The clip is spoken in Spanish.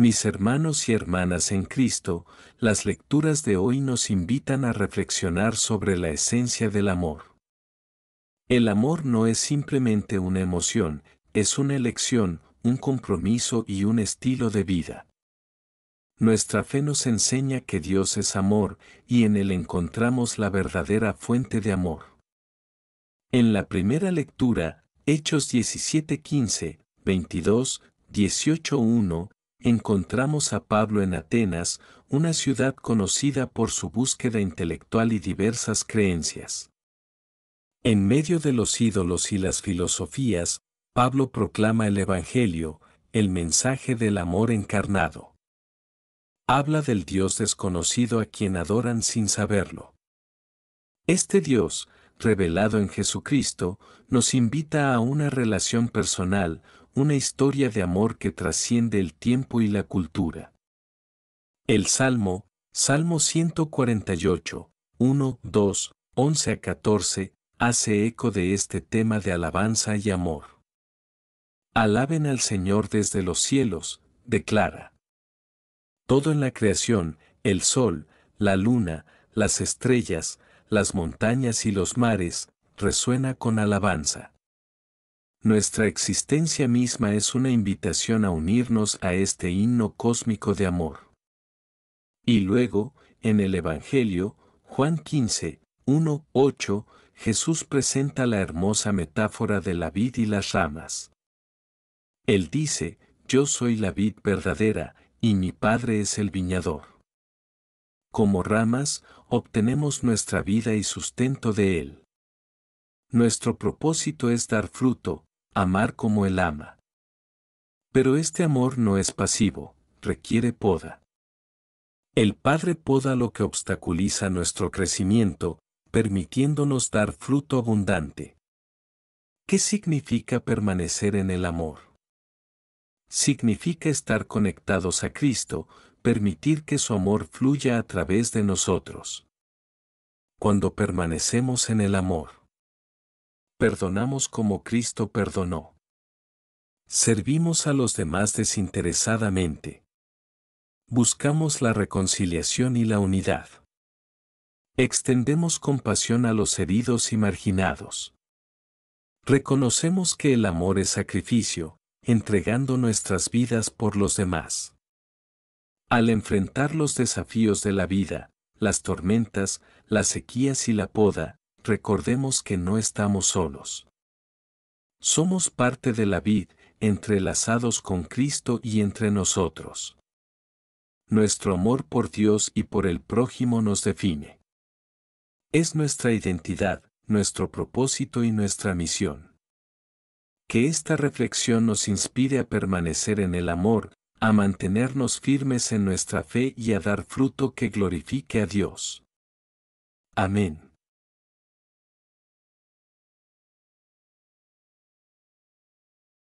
Mis hermanos y hermanas en Cristo, las lecturas de hoy nos invitan a reflexionar sobre la esencia del amor. El amor no es simplemente una emoción, es una elección, un compromiso y un estilo de vida. Nuestra fe nos enseña que Dios es amor y en Él encontramos la verdadera fuente de amor. En la primera lectura, Hechos 17:15, 22, 18:1, Encontramos a Pablo en Atenas, una ciudad conocida por su búsqueda intelectual y diversas creencias. En medio de los ídolos y las filosofías, Pablo proclama el Evangelio, el mensaje del amor encarnado. Habla del Dios desconocido a quien adoran sin saberlo. Este Dios, revelado en Jesucristo, nos invita a una relación personal, una historia de amor que trasciende el tiempo y la cultura. El Salmo, Salmo 148, 1, 2, 11 a 14, hace eco de este tema de alabanza y amor. Alaben al Señor desde los cielos, declara. Todo en la creación, el sol, la luna, las estrellas, las montañas y los mares, resuena con alabanza. Nuestra existencia misma es una invitación a unirnos a este himno cósmico de amor. Y luego, en el Evangelio, Juan 15, 1, 8, Jesús presenta la hermosa metáfora de la vid y las ramas. Él dice, yo soy la vid verdadera, y mi Padre es el viñador. Como ramas, obtenemos nuestra vida y sustento de Él. Nuestro propósito es dar fruto, Amar como Él ama. Pero este amor no es pasivo, requiere poda. El Padre poda lo que obstaculiza nuestro crecimiento, permitiéndonos dar fruto abundante. ¿Qué significa permanecer en el amor? Significa estar conectados a Cristo, permitir que su amor fluya a través de nosotros. Cuando permanecemos en el amor, perdonamos como Cristo perdonó. Servimos a los demás desinteresadamente. Buscamos la reconciliación y la unidad. Extendemos compasión a los heridos y marginados. Reconocemos que el amor es sacrificio, entregando nuestras vidas por los demás. Al enfrentar los desafíos de la vida, las tormentas, las sequías y la poda, recordemos que no estamos solos. Somos parte de la vid, entrelazados con Cristo y entre nosotros. Nuestro amor por Dios y por el prójimo nos define. Es nuestra identidad, nuestro propósito y nuestra misión. Que esta reflexión nos inspire a permanecer en el amor, a mantenernos firmes en nuestra fe y a dar fruto que glorifique a Dios. Amén.